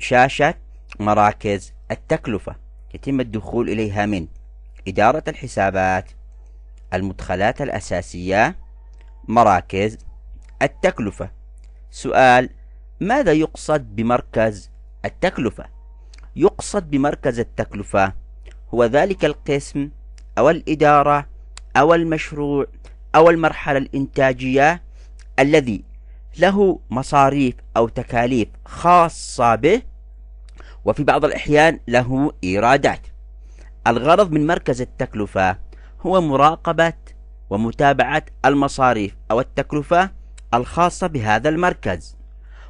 شاشة مراكز التكلفة يتم الدخول إليها من إدارة الحسابات المدخلات الأساسية مراكز التكلفة سؤال ماذا يقصد بمركز التكلفة؟ يقصد بمركز التكلفة هو ذلك القسم أو الإدارة أو المشروع أو المرحلة الإنتاجية الذي له مصاريف أو تكاليف خاصة به وفي بعض الأحيان له إيرادات. الغرض من مركز التكلفة هو مراقبة ومتابعة المصاريف أو التكلفة الخاصة بهذا المركز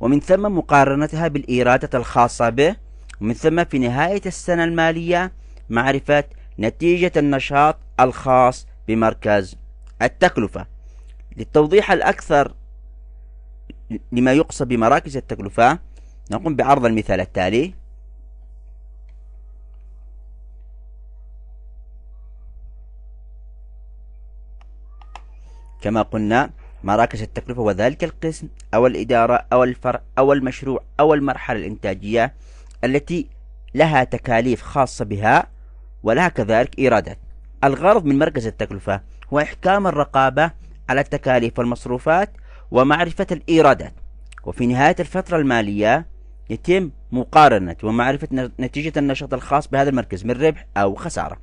ومن ثم مقارنتها بالإيرادات الخاصة به ومن ثم في نهاية السنة المالية معرفة نتيجة النشاط الخاص بمركز التكلفة للتوضيح الأكثر لما يقصد بمراكز التكلفة نقوم بعرض المثال التالي كما قلنا مراكز التكلفة وذلك القسم أو الإدارة أو الفرع أو المشروع أو المرحلة الإنتاجية التي لها تكاليف خاصة بها ولها كذلك إيرادات الغرض من مركز التكلفة هو إحكام الرقابة على التكاليف والمصروفات ومعرفة الإيرادات وفي نهاية الفترة المالية يتم مقارنة ومعرفة نتيجة النشاط الخاص بهذا المركز من ربح أو خسارة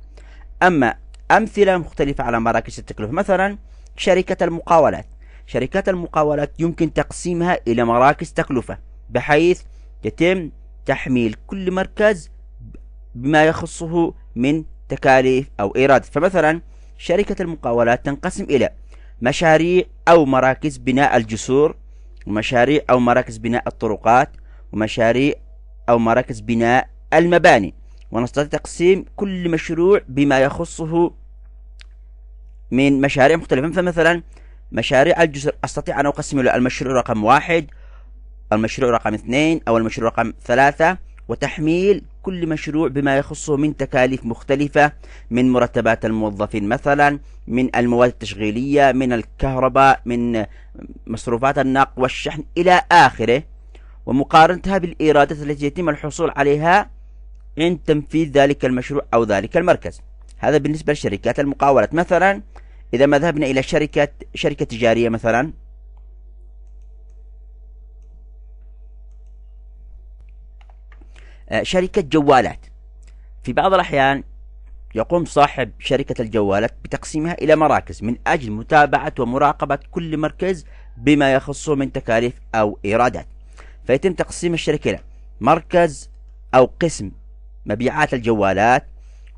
أما أمثلة مختلفة على مراكز التكلفة مثلا شركة المقاولات شركات المقاولات يمكن تقسيمها إلى مراكز تكلفة بحيث يتم تحميل كل مركز بما يخصه من تكاليف أو إيراد فمثلا شركة المقاولات تنقسم إلى مشاريع أو مراكز بناء الجسور ومشاريع أو مراكز بناء الطرقات ومشاريع أو مراكز بناء المباني ونستطيع تقسيم كل مشروع بما يخصه من مشاريع مختلفة فمثلا مشاريع الجسر أستطيع أن أقسم إلى المشروع رقم واحد المشروع رقم اثنين أو المشروع رقم ثلاثة وتحميل كل مشروع بما يخصه من تكاليف مختلفة من مرتبات الموظفين مثلا من المواد التشغيلية من الكهرباء من مصروفات النقل والشحن إلى آخره ومقارنتها بالإيرادات التي يتم الحصول عليها عند تنفيذ ذلك المشروع أو ذلك المركز هذا بالنسبة لشركات المقاولات مثلا إذا ما ذهبنا إلى شركة شركة تجارية مثلا آه، شركة جوالات في بعض الأحيان يقوم صاحب شركة الجوالات بتقسيمها إلى مراكز من أجل متابعة ومراقبة كل مركز بما يخصه من تكاليف أو إيرادات فيتم تقسيم الشركة إلى مركز أو قسم مبيعات الجوالات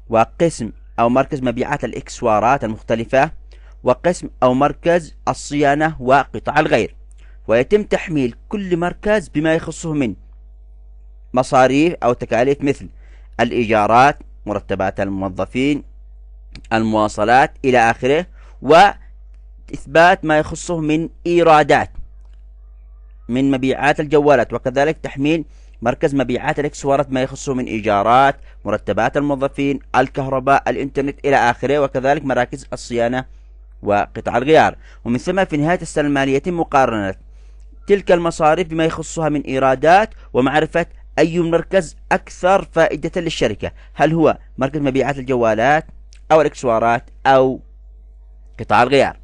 وقسم أو مركز مبيعات الإكسوارات المختلفة وقسم أو مركز الصيانة وقطاع الغير ويتم تحميل كل مركز بما يخصه من مصاريف أو تكاليف مثل الإيجارات مرتبات الموظفين المواصلات إلى آخره وإثبات ما يخصه من إيرادات من مبيعات الجوالات وكذلك تحميل مركز مبيعات الاكسسوارات ما يخصه من إيجارات مرتبات الموظفين الكهرباء الإنترنت إلى آخره وكذلك مراكز الصيانة وقطع الغيار ومن ثم في نهاية السنة المالية يتم مقارنة تلك المصاريف بما يخصها من إيرادات ومعرفة أي مركز أكثر فائدة للشركة هل هو مركز مبيعات الجوالات أو الإكسوارات أو قطاع الغيار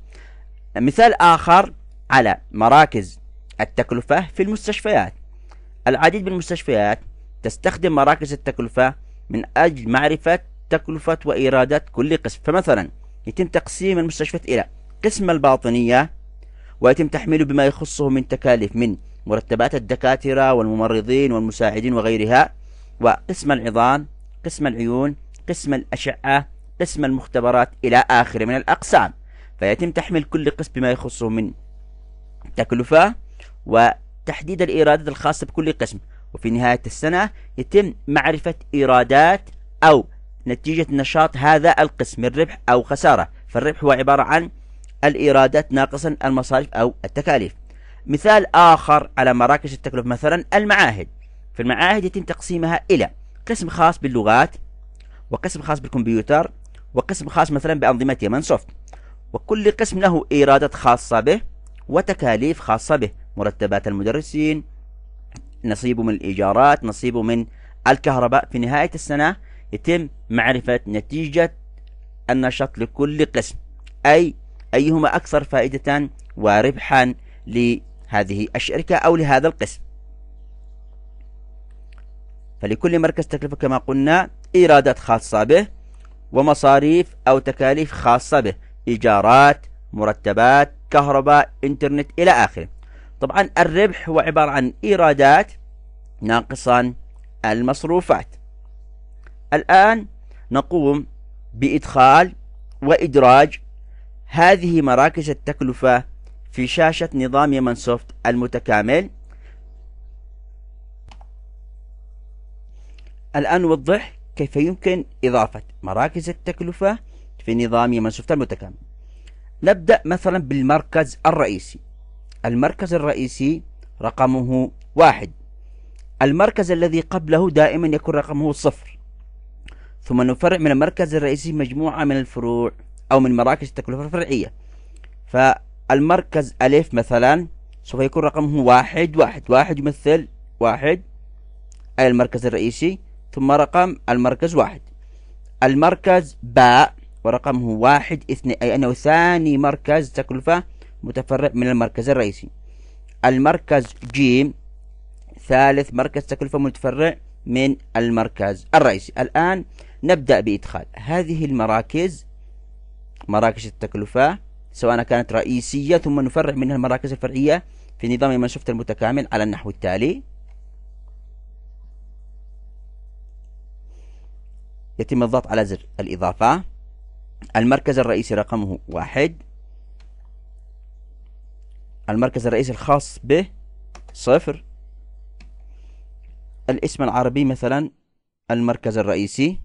مثال آخر على مراكز التكلفة في المستشفيات العديد من المستشفيات تستخدم مراكز التكلفة من أجل معرفة تكلفة وإيرادات كل قسم فمثلا يتم تقسيم المستشفيات إلى قسم الباطنية ويتم تحميله بما يخصه من تكاليف من مرتبات الدكاترة والممرضين والمساعدين وغيرها وقسم العظام قسم العيون قسم الأشعة قسم المختبرات إلى آخره من الأقسام فيتم تحميل كل قسم بما يخصه من تكلفة وتحديد الإيرادات الخاصة بكل قسم وفي نهاية السنة يتم معرفة إيرادات أو نتيجة نشاط هذا القسم من ربح أو خسارة فالربح هو عبارة عن الإيرادات ناقصا المصاريف أو التكاليف مثال آخر على مراكز التكلفة مثلا المعاهد في المعاهد يتم تقسيمها إلى قسم خاص باللغات وقسم خاص بالكمبيوتر وقسم خاص مثلا بأنظمة يمن سوفت وكل قسم له إيرادات خاصة به وتكاليف خاصة به مرتبات المدرسين نصيبه من الإيجارات نصيبه من الكهرباء في نهاية السنة يتم معرفة نتيجة النشاط لكل قسم أي أيهما أكثر فائدة وربحا لهذه الشركة أو لهذا القسم فلكل مركز تكلفة كما قلنا إيرادات خاصة به ومصاريف أو تكاليف خاصة به إيجارات مرتبات كهرباء إنترنت إلى آخره طبعا الربح هو عبارة عن إيرادات ناقصا المصروفات الآن نقوم بإدخال وإدراج هذه مراكز التكلفة في شاشة نظام يمن سوفت المتكامل الآن نوضح كيف يمكن إضافة مراكز التكلفة في نظام يمن سوفت المتكامل نبدأ مثلا بالمركز الرئيسي المركز الرئيسي رقمه واحد المركز الذي قبله دائما يكون رقمه صفر ثم نفرع من المركز الرئيسي مجموعة من الفروع أو من مراكز التكلفة الفرعية فالمركز ألف مثلا سوف يكون رقمه واحد واحد واحد يمثل واحد أي المركز الرئيسي ثم رقم المركز واحد المركز باء ورقمه واحد اثنين أي أنه ثاني مركز تكلفة متفرع من المركز الرئيسي المركز جيم ثالث مركز تكلفة متفرع من المركز الرئيسي الآن نبدأ بإدخال هذه المراكز مراكز التكلفة سواء كانت رئيسية ثم نفرع منها المراكز الفرعية في نظام شفت المتكامل على النحو التالي يتم الضغط على زر الإضافة المركز الرئيسي رقمه واحد المركز الرئيسي الخاص به صفر الاسم العربي مثلا المركز الرئيسي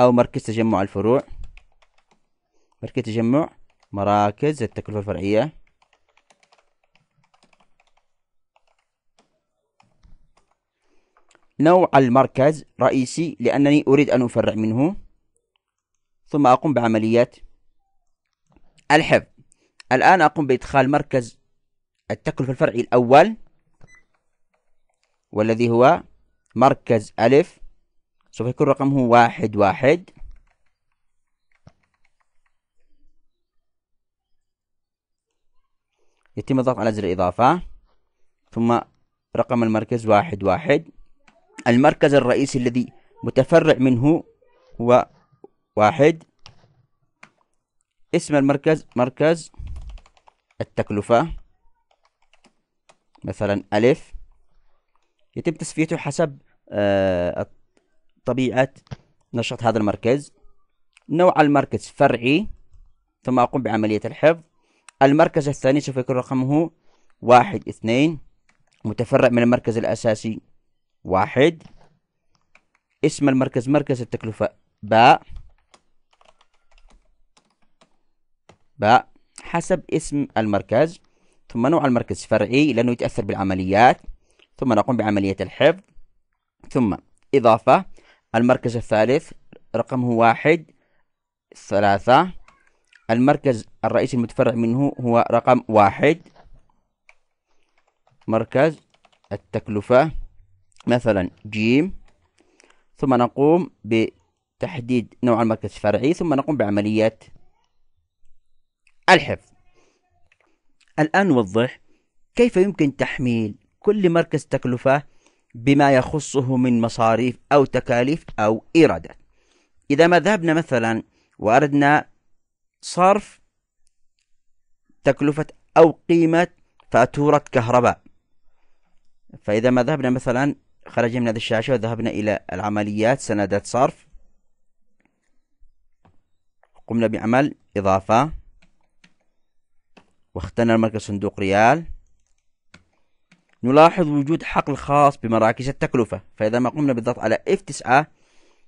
أو مركز تجمع الفروع مركز تجمع مراكز التكلفة الفرعية نوع المركز رئيسي لأنني أريد أن أفرع منه ثم أقوم بعملية الحفظ الآن أقوم بإدخال مركز التكلفة الفرعي الأول والذي هو مركز ألف سوف يكون رقمه واحد واحد يتم الضغط على زر الإضافة ثم رقم المركز واحد واحد المركز الرئيسي الذي متفرع منه هو واحد اسم المركز مركز التكلفة مثلا ألف يتم تصفيته حسب آه طبيعة نشاط هذا المركز نوع المركز فرعي ثم أقوم بعملية الحفظ المركز الثاني سوف يكون رقمه واحد اثنين متفرع من المركز الأساسي واحد اسم المركز مركز التكلفة باء باء حسب اسم المركز ثم نوع المركز فرعي لأنه يتأثر بالعمليات ثم نقوم بعملية الحفظ ثم إضافة المركز الثالث رقمه واحد ثلاثة المركز الرئيسي المتفرع منه هو رقم واحد مركز التكلفة مثلا جيم ثم نقوم بتحديد نوع المركز الفرعي ثم نقوم بعملية الحفظ الآن نوضح كيف يمكن تحميل كل مركز تكلفة بما يخصه من مصاريف أو تكاليف أو إيرادات إذا ما ذهبنا مثلا وأردنا صرف تكلفة أو قيمة فاتورة كهرباء فإذا ما ذهبنا مثلا خرجنا من هذه الشاشة وذهبنا إلى العمليات سندات صرف قمنا بعمل إضافة واخترنا مركز صندوق ريال نلاحظ وجود حقل خاص بمراكز التكلفة فإذا ما قمنا بالضغط على F9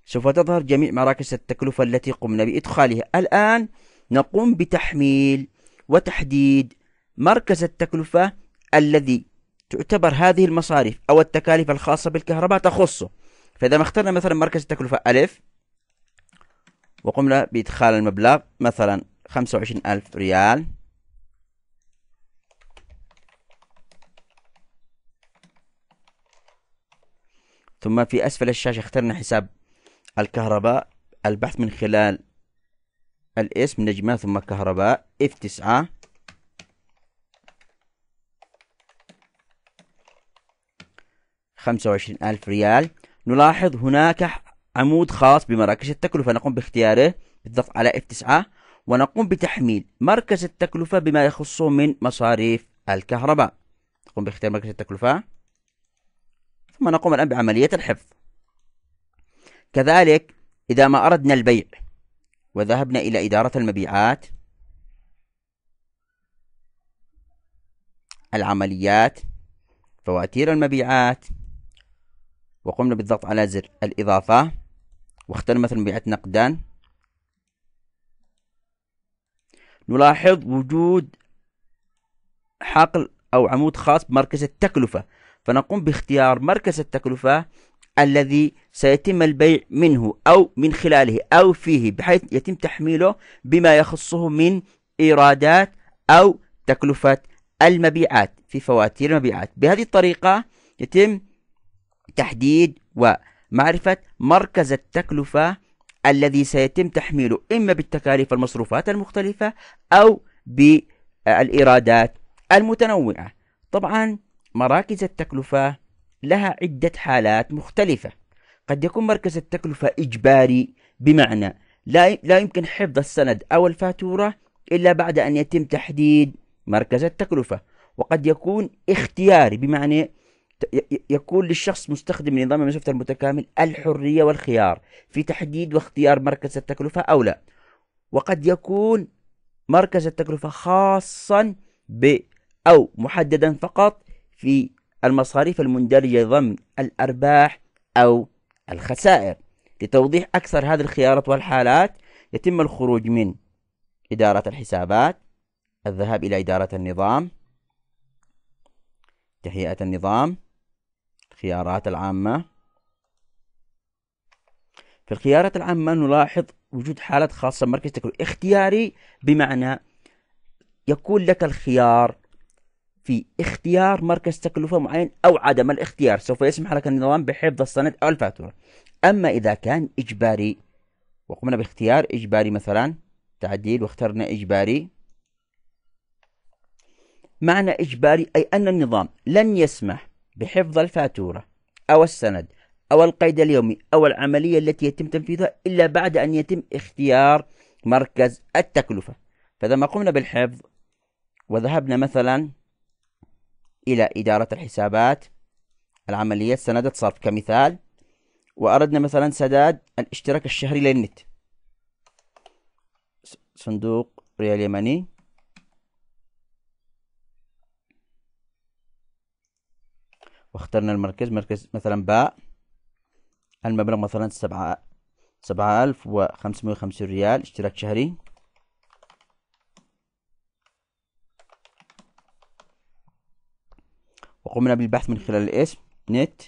سوف تظهر جميع مراكز التكلفة التي قمنا بإدخالها الآن نقوم بتحميل وتحديد مركز التكلفة الذي تعتبر هذه المصاريف أو التكاليف الخاصة بالكهرباء تخصه فإذا ما اخترنا مثلا مركز التكلفة ألف وقمنا بإدخال المبلغ مثلا 25000 ألف ريال ثم في أسفل الشاشة اخترنا حساب الكهرباء البحث من خلال الاسم نجمة ثم كهرباء اف تسعة خمسة وعشرين ألف ريال نلاحظ هناك عمود خاص بمراكز التكلفة نقوم باختياره بالضغط على اف تسعة ونقوم بتحميل مركز التكلفة بما يخصه من مصاريف الكهرباء نقوم باختيار مركز التكلفة ثم نقوم الآن بعملية الحفظ كذلك إذا ما أردنا البيع وذهبنا إلى إدارة المبيعات العمليات فواتير المبيعات وقمنا بالضغط على زر الإضافة واخترنا مثلا مبيعات نقدا نلاحظ وجود حقل أو عمود خاص بمركز التكلفة فنقوم باختيار مركز التكلفة الذي سيتم البيع منه أو من خلاله أو فيه بحيث يتم تحميله بما يخصه من إيرادات أو تكلفة المبيعات في فواتير المبيعات بهذه الطريقة يتم تحديد ومعرفة مركز التكلفة الذي سيتم تحميله إما بالتكاليف المصروفات المختلفة أو بالإيرادات المتنوعة طبعا مراكز التكلفة لها عدة حالات مختلفة قد يكون مركز التكلفة إجباري بمعنى لا لا يمكن حفظ السند أو الفاتورة إلا بعد أن يتم تحديد مركز التكلفة وقد يكون اختياري بمعنى يكون للشخص مستخدم نظام المسافة المتكامل الحرية والخيار في تحديد واختيار مركز التكلفة أو لا وقد يكون مركز التكلفة خاصا ب أو محددا فقط في المصاريف المندرجة ضمن الأرباح أو الخسائر لتوضيح أكثر هذه الخيارات والحالات يتم الخروج من إدارة الحسابات الذهاب إلى إدارة النظام تهيئة النظام الخيارات العامة في الخيارات العامة نلاحظ وجود حالة خاصة مركز تكوين اختياري بمعنى يكون لك الخيار في اختيار مركز تكلفة معين أو عدم الاختيار سوف يسمح لك النظام بحفظ السند أو الفاتورة أما إذا كان إجباري وقمنا باختيار إجباري مثلا تعديل واخترنا إجباري معنى إجباري أي أن النظام لن يسمح بحفظ الفاتورة أو السند أو القيد اليومي أو العملية التي يتم تنفيذها إلا بعد أن يتم اختيار مركز التكلفة فإذا ما قمنا بالحفظ وذهبنا مثلا إلى إدارة الحسابات العملية سندت صرف كمثال وأردنا مثلا سداد الاشتراك الشهري للنت صندوق ريال يمني واخترنا المركز مركز مثلا باء المبلغ مثلا سبعة سبعة ألف وخمسمائة وخمسين ريال اشتراك شهري وقمنا بالبحث من خلال الاسم نت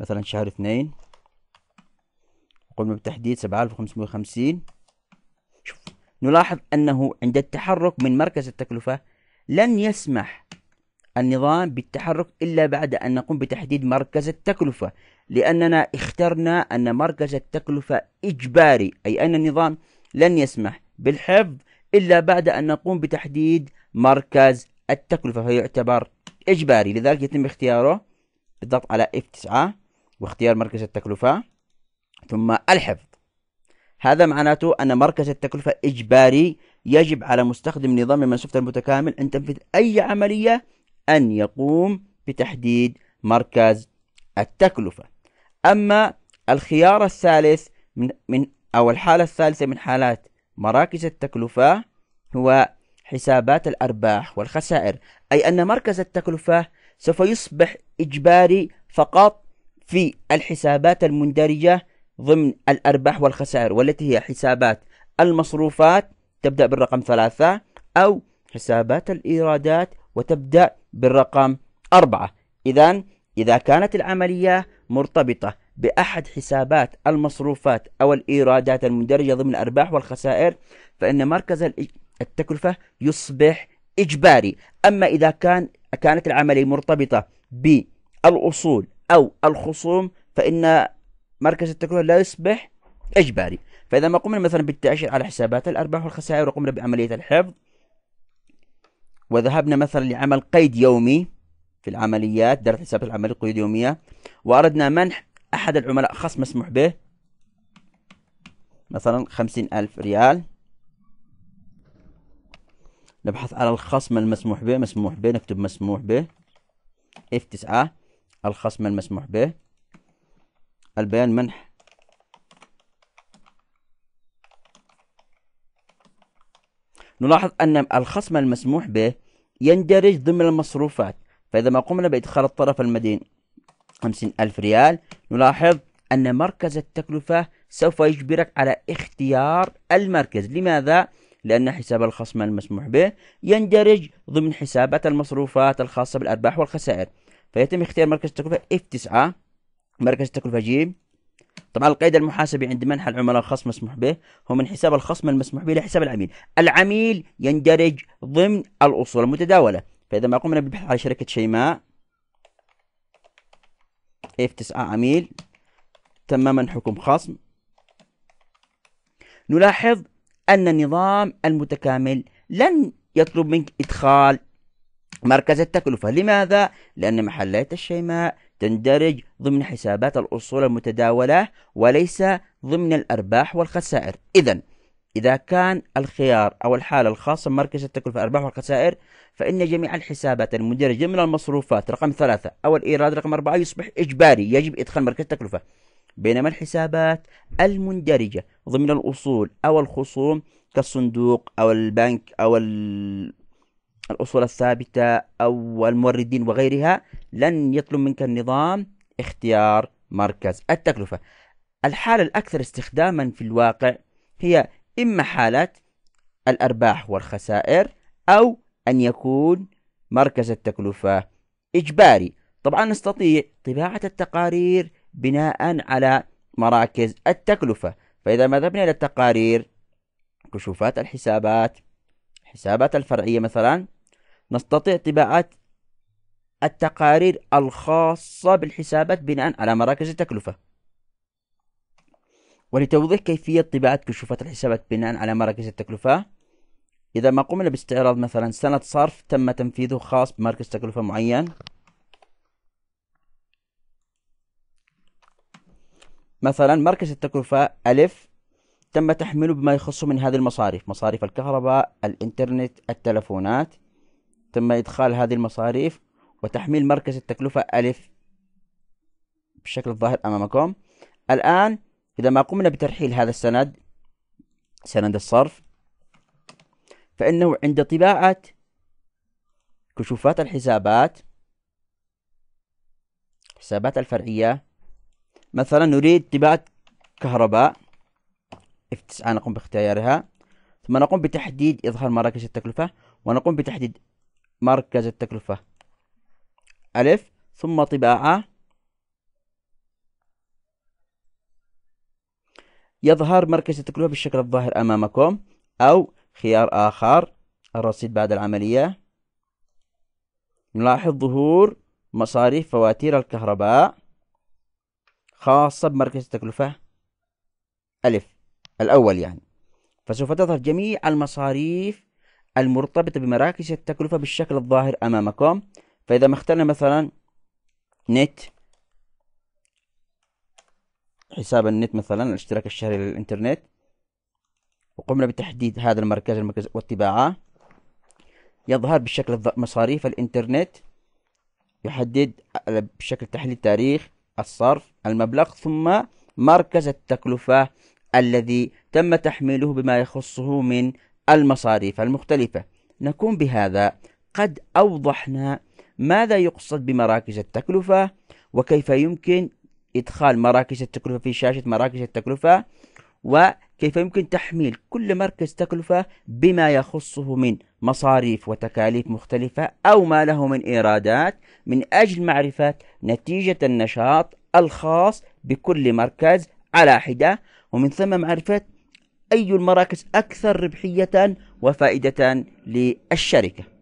مثلا شهر اثنين وقمنا بتحديد سبعة الف وخمسمائة وخمسين شوف نلاحظ أنه عند التحرك من مركز التكلفة لن يسمح النظام بالتحرك إلا بعد أن نقوم بتحديد مركز التكلفة لأننا اخترنا أن مركز التكلفة إجباري أي أن النظام لن يسمح بالحفظ إلا بعد أن نقوم بتحديد مركز التكلفة فيعتبر إجباري لذلك يتم اختياره بالضغط على F9 واختيار مركز التكلفة ثم الحفظ هذا معناته أن مركز التكلفة إجباري يجب على مستخدم نظام مايكروسوفت المتكامل أن تنفذ أي عملية أن يقوم بتحديد مركز التكلفة أما الخيار الثالث من, من أو الحالة الثالثة من حالات مراكز التكلفة هو حسابات الأرباح والخسائر أي أن مركز التكلفة سوف يصبح إجباري فقط في الحسابات المندرجة ضمن الأرباح والخسائر والتي هي حسابات المصروفات تبدأ بالرقم ثلاثة أو حسابات الإيرادات وتبدأ بالرقم أربعة إذا إذا كانت العملية مرتبطة بأحد حسابات المصروفات أو الإيرادات المندرجة ضمن الأرباح والخسائر فإن مركز التكلفة يصبح إجباري أما إذا كان كانت العملية مرتبطة بالأصول أو الخصوم فإن مركز التكلفة لا يصبح إجباري فإذا ما قمنا مثلا بالتأشير على حسابات الأرباح والخسائر وقمنا بعملية الحفظ وذهبنا مثلا لعمل قيد يومي في العمليات دارت حسابات العملية القيود يومية وأردنا منح أحد العملاء خصم مسموح به مثلا خمسين ألف ريال نبحث على الخصم المسموح به مسموح به نكتب مسموح به اف تسعة الخصم المسموح به البيان منح نلاحظ أن الخصم المسموح به يندرج ضمن المصروفات فإذا ما قمنا بإدخال الطرف المدين خمسين ألف ريال نلاحظ أن مركز التكلفة سوف يجبرك على اختيار المركز لماذا؟ لأن حساب الخصم المسموح به يندرج ضمن حسابات المصروفات الخاصة بالأرباح والخسائر فيتم اختيار مركز التكلفة F9 مركز التكلفة ج طبعا القيد المحاسبي عند منح العملاء خصم مسموح به هو من حساب الخصم المسموح به لحساب العميل العميل يندرج ضمن الأصول المتداولة فإذا ما قمنا بالبحث على شركة شيماء F9 عميل تم منحكم خصم نلاحظ أن النظام المتكامل لن يطلب منك إدخال مركز التكلفة لماذا؟ لأن محلات الشيماء تندرج ضمن حسابات الأصول المتداولة وليس ضمن الأرباح والخسائر إذا إذا كان الخيار أو الحالة الخاصة بمركز التكلفة الأرباح والخسائر فإن جميع الحسابات المندرجة من المصروفات رقم ثلاثة أو الإيراد رقم أربعة يصبح إجباري يجب إدخال مركز التكلفة بينما الحسابات المندرجة ضمن الأصول أو الخصوم كالصندوق أو البنك أو الأصول الثابتة أو الموردين وغيرها لن يطلب منك النظام اختيار مركز التكلفة الحالة الأكثر استخداما في الواقع هي إما حالة الأرباح والخسائر أو أن يكون مركز التكلفة إجباري طبعا نستطيع طباعة التقارير بناء على مراكز التكلفة فإذا ما ذهبنا إلى التقارير كشوفات الحسابات حسابات الفرعية مثلا نستطيع طباعة التقارير الخاصة بالحسابات بناء على مراكز التكلفة ولتوضيح كيفية طباعة كشوفات الحسابات بناء على مراكز التكلفة إذا ما قمنا باستعراض مثلا سنة صرف تم تنفيذه خاص بمركز تكلفة معين مثلا مركز التكلفة ألف تم تحميله بما يخص من هذه المصاريف مصاريف الكهرباء الإنترنت التلفونات تم إدخال هذه المصاريف وتحميل مركز التكلفة ألف بالشكل الظاهر أمامكم الآن إذا ما قمنا بترحيل هذا السند سند الصرف فإنه عند طباعة كشوفات الحسابات حسابات الفرعية مثلا نريد طباعة كهرباء F9 نقوم باختيارها ثم نقوم بتحديد إظهار مراكز التكلفة ونقوم بتحديد مركز التكلفة ألف ثم طباعة يظهر مركز التكلفة بالشكل الظاهر أمامكم أو خيار آخر الرصيد بعد العملية نلاحظ ظهور مصاريف فواتير الكهرباء خاصة بمركز التكلفة ألف الأول يعني فسوف تظهر جميع المصاريف المرتبطة بمراكز التكلفة بالشكل الظاهر أمامكم فإذا ما اخترنا مثلا نت حساب النت مثلا الاشتراك الشهري للإنترنت وقمنا بتحديد هذا المركز المركز واتباعه يظهر بشكل مصاريف الإنترنت يحدد بشكل تحليل تاريخ الصرف المبلغ ثم مركز التكلفة الذي تم تحميله بما يخصه من المصاريف المختلفة نكون بهذا قد أوضحنا ماذا يقصد بمراكز التكلفة وكيف يمكن إدخال مراكز التكلفة في شاشة مراكز التكلفة كيف يمكن تحميل كل مركز تكلفة بما يخصه من مصاريف وتكاليف مختلفة أو ما له من إيرادات من أجل معرفة نتيجة النشاط الخاص بكل مركز على حدة ومن ثم معرفة أي المراكز أكثر ربحية وفائدة للشركة